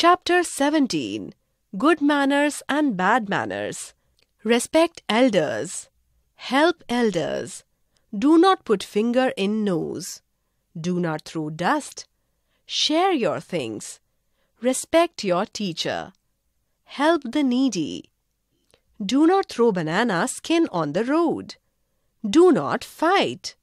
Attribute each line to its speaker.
Speaker 1: Chapter 17 Good Manners and Bad Manners Respect elders. Help elders. Do not put finger in nose. Do not throw dust. Share your things. Respect your teacher. Help the needy. Do not throw banana skin on the road. Do not fight.